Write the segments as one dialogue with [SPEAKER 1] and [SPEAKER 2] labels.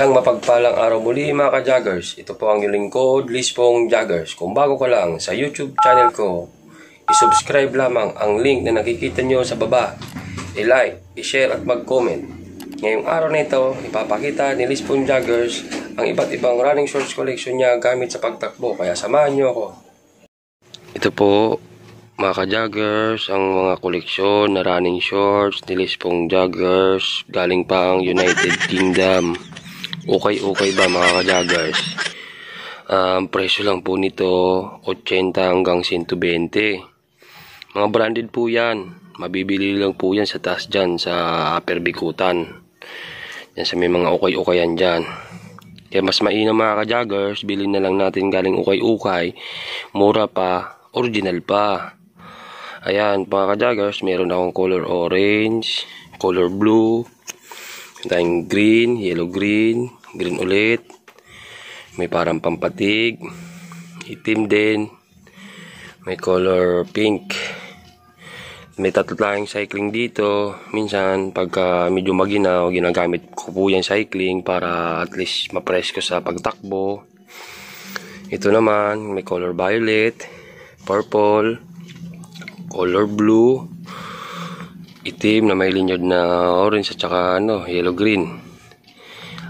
[SPEAKER 1] Isang mapagpalang araw muli mga ka-joggers. Ito po ang yung code, Lispong Joggers. Kung bago ka lang sa YouTube channel ko, isubscribe lamang ang link na nakikita nyo sa baba. I-like, i-share at mag-comment. Ngayong araw nito, ipapakita ni Lispong Joggers ang iba't ibang running shorts collection niya gamit sa pagtakbo. Kaya samahan nyo ako. Ito po mga ka-joggers, ang mga koleksyon na running shorts, ni pong joggers, galing pa ang United Kingdom. Okay, okay ba mga kadagars? Ang um, presyo lang po nito 80 hanggang 120. Mga branded po 'yan. Mabibili lang po 'yan sa taas diyan sa Upper Bikutan. Yan sa may mga okay ukayan diyan. Kaya mas mainam mga ka-joggers, bilhin na lang natin galing okay okay mura pa, original pa. Ayan, mga ka-joggers, meron akong color orange, color blue, tayong green, yellow green, green ulit. May parang pampatig, itim din. May color pink. May tatlong tayong cycling dito. Minsan pagka medyo maginaw, ginagamit ko po yung cycling para at least ma-press ko sa pagtakbo. Ito naman, may color violet, purple, color blue, itim na may linyod na orange at saka ano, yellow green.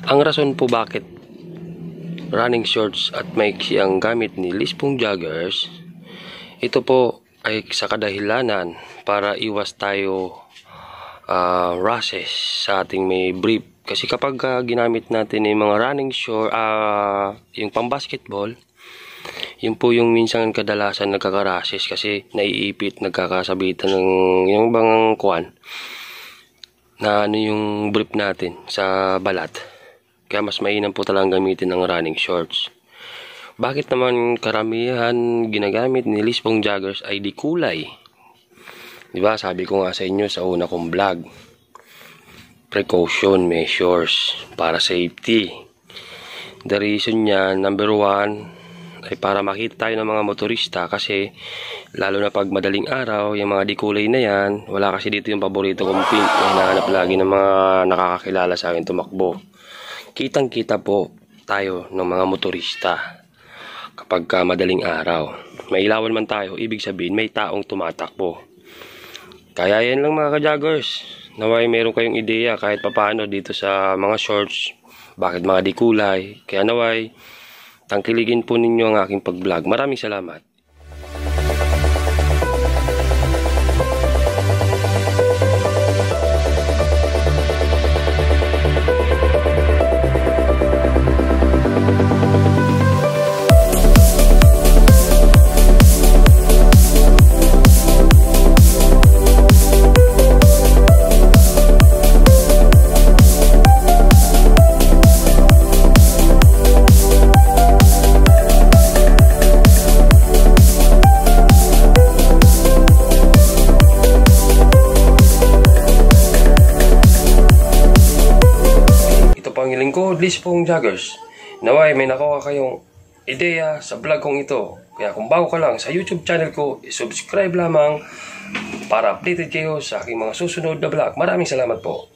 [SPEAKER 1] Ang rason po bakit running shorts at maiksi ang gamit ni Lispong Joggers, ito po ay sa kadahilanan para iwas tayo uh, rashes sa ating may brief. Kasi kapag uh, ginamit natin yung mga running short, uh, ah, yung pang basketball, yun po yung minsan kadalasan nagkakarasis kasi naiipit, nagkakasabitan ng yung bangang kuan na ano yung brief natin sa balat. Kaya mas mainam po talagang gamitin ng running shorts. Bakit naman karamihan ginagamit ni Lispong Joggers ay di kulay? Diba sabi ko nga sa inyo sa una kong vlog. Precaution measures para safety. The reason niya, number one, ay para makita tayo ng mga motorista kasi lalo na pag madaling araw, yung mga di kulay na yan, wala kasi dito yung paborito kong pink na eh, hinahanap lagi ng mga nakakakilala sa akin tumakbo. Kitang kita po tayo ng mga motorista kapag ka madaling araw. May ilawan man tayo, ibig sabihin may taong tumatakbo. Kaya yan lang mga ka-joggers. Naway meron kayong ideya kahit papano dito sa mga shorts. Bakit mga di kulay? Kaya naway Tangkiligin po ninyo ang aking pag-vlog. Maraming salamat. panglingkod, Liz Pong Joggers. Naway may nakuha kayong ideya sa vlog kong ito. Kaya kung bago ka lang sa YouTube channel ko, subscribe lamang para updated kayo sa aking mga susunod na vlog. Maraming salamat po.